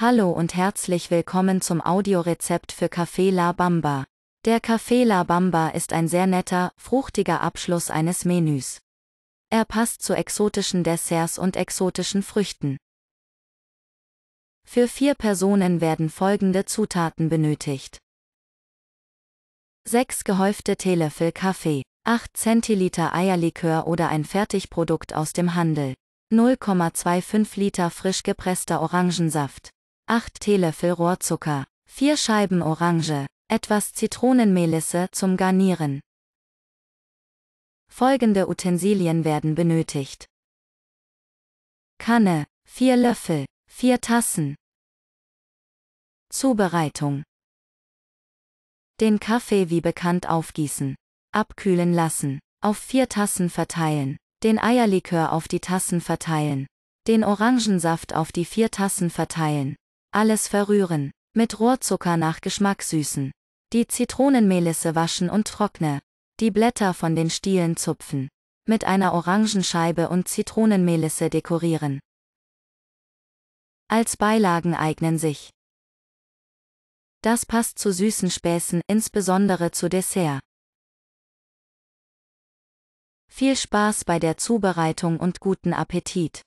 Hallo und herzlich willkommen zum Audiorezept für Café La Bamba. Der Café La Bamba ist ein sehr netter, fruchtiger Abschluss eines Menüs. Er passt zu exotischen Desserts und exotischen Früchten. Für vier Personen werden folgende Zutaten benötigt. 6 gehäufte Teelöffel Kaffee, 8 Zentiliter Eierlikör oder ein Fertigprodukt aus dem Handel, 0,25 Liter frisch gepresster Orangensaft, 8 Teelöffel Rohrzucker, 4 Scheiben Orange, etwas Zitronenmelisse zum Garnieren. Folgende Utensilien werden benötigt. Kanne, 4 Löffel, 4 Tassen. Zubereitung. Den Kaffee wie bekannt aufgießen. Abkühlen lassen. Auf 4 Tassen verteilen. Den Eierlikör auf die Tassen verteilen. Den Orangensaft auf die 4 Tassen verteilen. Alles verrühren. Mit Rohrzucker nach Geschmack süßen. Die Zitronenmelisse waschen und trockne. Die Blätter von den Stielen zupfen. Mit einer Orangenscheibe und Zitronenmelisse dekorieren. Als Beilagen eignen sich. Das passt zu süßen Späßen, insbesondere zu Dessert. Viel Spaß bei der Zubereitung und guten Appetit!